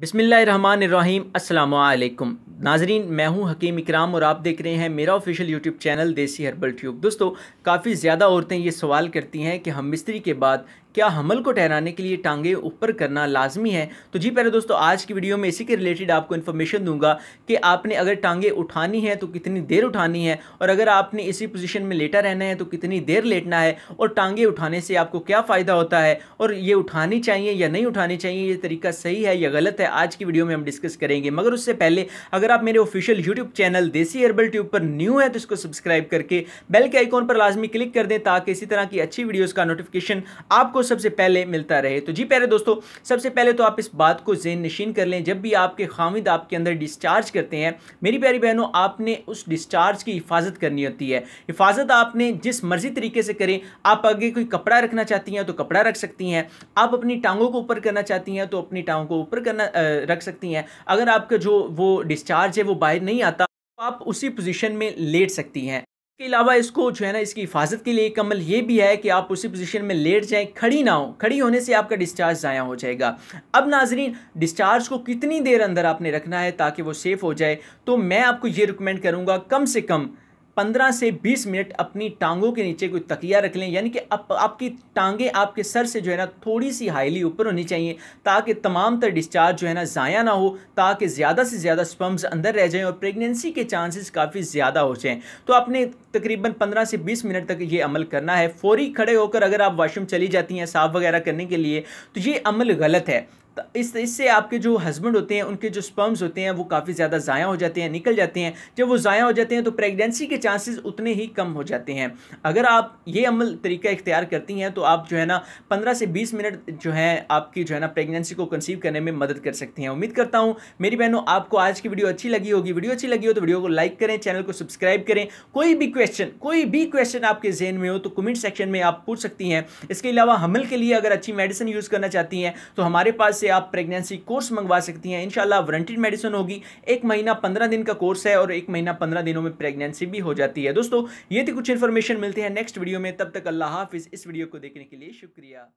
बिसमीम् अल्लाम नाजरीन मैं हूं हकीम इकराम और आप देख रहे हैं मेरा official YouTube channel Desi herbal tube दोस्तों काफ़ी ज़्यादा औरतें ये सवाल करती हैं कि हम मिस्त्री के बाद क्या हमल को ठहराने के लिए टांगे ऊपर करना लाजमी है तो जी पहले दोस्तों आज की वीडियो में इसी के रिलेटेड आपको इन्फॉर्मेशन दूंगा कि आपने अगर टांगे उठानी है तो कितनी देर उठानी है और अगर आपने इसी पोजीशन में लेटा रहना है तो कितनी देर लेटना है और टांगे उठाने से आपको क्या फ़ायदा होता है और ये उठानी चाहिए या नहीं उठानी चाहिए ये तरीका सही है या गलत है आज की वीडियो में हम डिस्कस करेंगे मगर उससे पहले अगर आप मेरे official YouTube channel Desi herbal tube पर न्यू है तो इसको सब्सक्राइब करके बेल के आइकॉन पर लाजमी क्लिक कर दें ताकि इसी तरह की अच्छी वीडियोज़ का नोटिफिकेशन आपको आपको सबसे पहले मिलता रहे तो जी प्यारे दोस्तों सबसे पहले तो आप इस बात को जेन नशीन कर लें जब भी आपके खामिद आपके अंदर डिस्चार्ज करते हैं मेरी प्यारी बहनों आपने उस डिस्चार्ज की हिफाजत करनी होती है हिफाजत आपने जिस मर्जी तरीके से करें आप आगे कोई कपड़ा रखना चाहती हैं तो कपड़ा रख सकती हैं आप अपनी टांगों को ऊपर करना चाहती हैं तो अपनी टांगों को ऊपर करना रख सकती हैं अगर आपका जो वो डिस्चार्ज है वो बाहर नहीं आता तो आप उसी पोजीशन में लेट सकती हैं इसके अलावा इसको जो है ना इसकी हिफाजत के लिए एक अमल ये भी है कि आप उसी पोजीशन में लेट जाएं खड़ी ना हो खड़ी होने से आपका डिस्चार्ज ज़ाया हो जाएगा अब नाजरीन डिस्चार्ज को कितनी देर अंदर आपने रखना है ताकि वो सेफ़ हो जाए तो मैं आपको ये रिकमेंड करूँगा कम से कम 15 से 20 मिनट अपनी टांगों के नीचे कोई तकिया रख लें यानी कि आप, आपकी टांगे आपके सर से जो है ना थोड़ी सी हाईली ऊपर होनी चाहिए ताकि तमाम तर डिस्चार्ज जो है ना ज़ाया ना हो ताकि ज़्यादा से ज़्यादा स्पम्स अंदर रह जाएँ और प्रेगनेंसी के चांसेस काफ़ी ज़्यादा हो जाएँ तो आपने तकरीबन पंद्रह से बीस मिनट तक ये अमल करना है फौरी खड़े होकर अगर आप वाशरूम चली जाती हैं साफ़ वगैरह करने के लिए तो ये अमल गलत है इस इससे आपके जो हस्बैंड होते हैं उनके जो स्पर्म्स होते हैं वो काफ़ी ज़्यादा ज़ाया हो जाते हैं निकल जाते हैं जब वो ज़ाया हो जाते हैं तो प्रेगनेंसी के चांसेस उतने ही कम हो जाते हैं अगर आप ये अमल तरीका इख्तियार करती हैं तो आप जो है ना पंद्रह से बीस मिनट जो है आपकी जो है ना प्रेगनेंसी को कंसीव करने में मदद कर सकती हैं उम्मीद करता हूँ मेरी बहनों आपको आज की वीडियो अच्छी लगी होगी वीडियो अच्छी लगी हो तो वीडियो को लाइक करें चैनल को सब्सक्राइब करें कोई भी क्वेश्चन कोई भी क्वेश्चन आपके जहन में हो तो कमेंट सेक्शन में आप पूछ सकती हैं इसके अलावा हमल के लिए अगर अच्छी मेडिसिन यूज़ करना चाहती हैं तो हमारे पास से आप प्रेगनेंसी कोर्स मंगवा सकती हैं इनशाला वारंटीड मेडिसिन होगी एक महीना पंद्रह दिन का कोर्स है और एक महीना पंद्रह दिनों में प्रेगनेंसी भी हो जाती है दोस्तों ये थी कुछ इन्फॉर्मेशन मिलती है नेक्स्ट वीडियो में तब तक अल्लाह हाफिज़ इस वीडियो को देखने के लिए शुक्रिया